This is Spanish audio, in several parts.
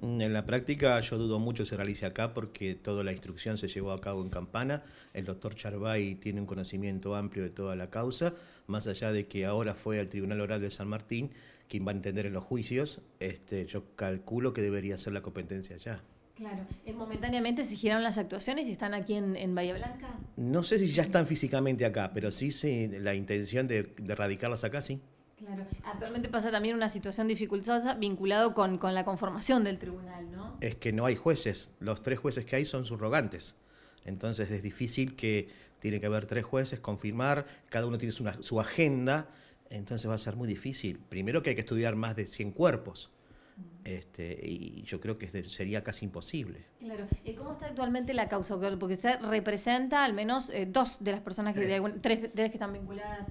Mm, en la práctica yo dudo mucho se realice acá porque toda la instrucción se llevó a cabo en Campana. El doctor Charvay tiene un conocimiento amplio de toda la causa, más allá de que ahora fue al Tribunal Oral de San Martín quien va a entender en los juicios. Este, yo calculo que debería ser la competencia allá. Claro. ¿Momentáneamente se giraron las actuaciones y están aquí en, Bahía Blanca? No sé si ya están físicamente acá, pero sí, sí la intención de, de radicarlas acá, sí. Claro. Actualmente pasa también una situación dificultosa vinculado con, la conformación del tribunal, ¿no? Es que no hay jueces. Los tres jueces que hay son surrogantes, Entonces es difícil que tiene que haber tres jueces, confirmar, cada uno tiene su, agenda, entonces va a ser muy difícil. Primero que hay que estudiar más de 100 cuerpos. Este, y yo creo que sería casi imposible. Claro. ¿Y cómo está actualmente la causa? Porque usted representa al menos eh, dos de las personas que tres. tres que están vinculadas.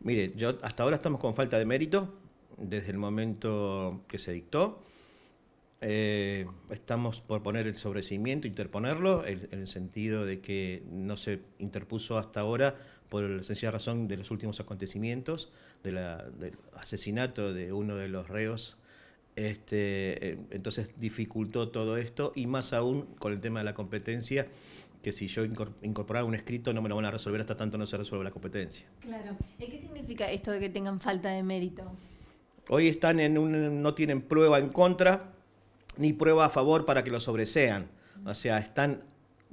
Mire, yo hasta ahora estamos con falta de mérito desde el momento que se dictó. Eh, estamos por poner el sobrecimiento, interponerlo, en el, sentido de que no se interpuso hasta ahora por la sencilla razón de los últimos acontecimientos, del asesinato de uno de los reos. Este, eh, entonces dificultó todo esto y más aún con el tema de la competencia que si yo incorporar un escrito no me lo van a resolver hasta tanto no se resuelve la competencia. Claro. ¿Y qué significa esto de que tengan falta de mérito? Hoy están en un, no tienen prueba en contra ni prueba a favor para que lo sobresean. O sea, están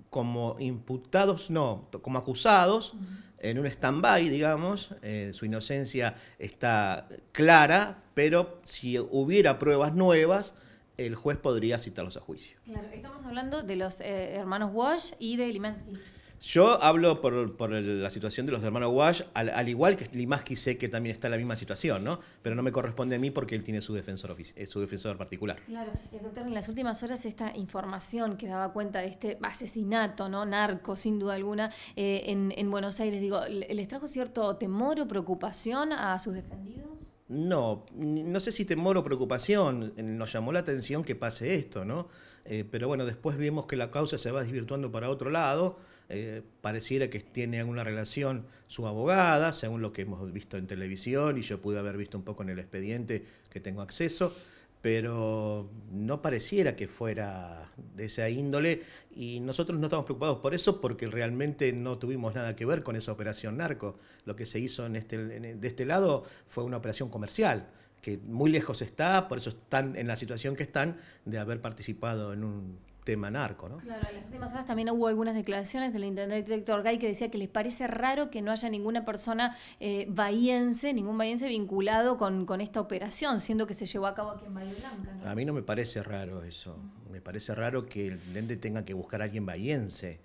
como imputados, no, como acusados en un stand-by, digamos, eh, su inocencia está clara, pero si hubiera pruebas nuevas, el juez podría citarlos a juicio. Claro, estamos hablando de los eh, hermanos Walsh y de Limansky. Yo hablo por, la situación de los hermanos Walsh, al, igual que Limansky sé que también está en la misma situación, ¿no? Pero no me corresponde a mí porque él tiene su defensor, eh, su defensor particular. Claro, el eh, doctor, en las últimas horas esta información que daba cuenta de este asesinato, ¿no? Narco, sin duda alguna, en, en Buenos Aires, digo, ¿les trajo cierto temor o preocupación a sus defendidos? No, no sé si temor o preocupación, nos llamó la atención que pase esto, ¿no? Eh, pero bueno, después vimos que la causa se va desvirtuando para otro lado, eh, pareciera que tiene alguna relación su abogada, según lo que hemos visto en televisión y yo pude haber visto un poco en el expediente que tengo acceso pero no pareciera que fuera de esa índole y nosotros no estamos preocupados por eso porque realmente no tuvimos nada que ver con esa operación narco. Lo que se hizo en este, de este lado fue una operación comercial que muy lejos está, por eso están en la situación que están de haber participado en un tema narco, ¿no? Claro, en las últimas horas también hubo algunas declaraciones del intendente Director Gay que decía que les parece raro que no haya ninguna persona eh, bahiense, ningún bahiense vinculado con, esta operación, siendo que se llevó a cabo aquí en Bahía Blanca. A mí no me parece raro eso. Me parece raro que el intendente tenga que buscar a alguien bahiense.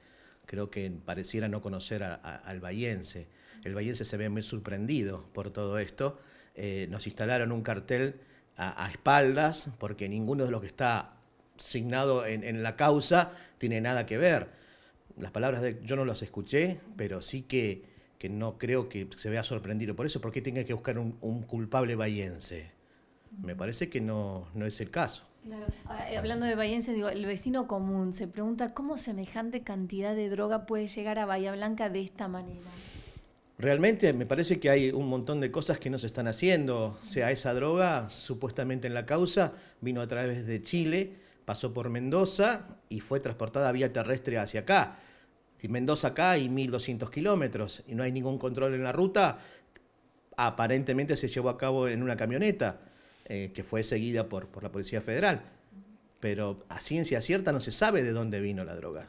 Creo que pareciera no conocer al bahiense. El bahiense se ve muy sorprendido por todo esto. Eh, nos instalaron un cartel a espaldas porque ninguno de los que está signado en, en la causa tiene nada que ver. Las palabras de yo no las escuché, pero sí que, que no creo que se vea sorprendido por eso. ¿Por qué tenga que buscar un, culpable bayense? Me parece que no, no es el caso. Eh, hablando de bayense, digo, el vecino común se pregunta cómo semejante cantidad de droga puede llegar a Bahía Blanca de esta manera. Realmente me parece que hay un montón de cosas que no se están haciendo. O sea, esa droga, supuestamente en la causa, vino a través de Chile pasó por Mendoza y fue transportada vía terrestre hacia acá. Y Mendoza acá hay 1.200 kilómetros y no hay ningún control en la ruta. Aparentemente se llevó a cabo en una camioneta eh, que fue seguida por, por la Policía Federal. Pero a ciencia cierta no se sabe de dónde vino la droga.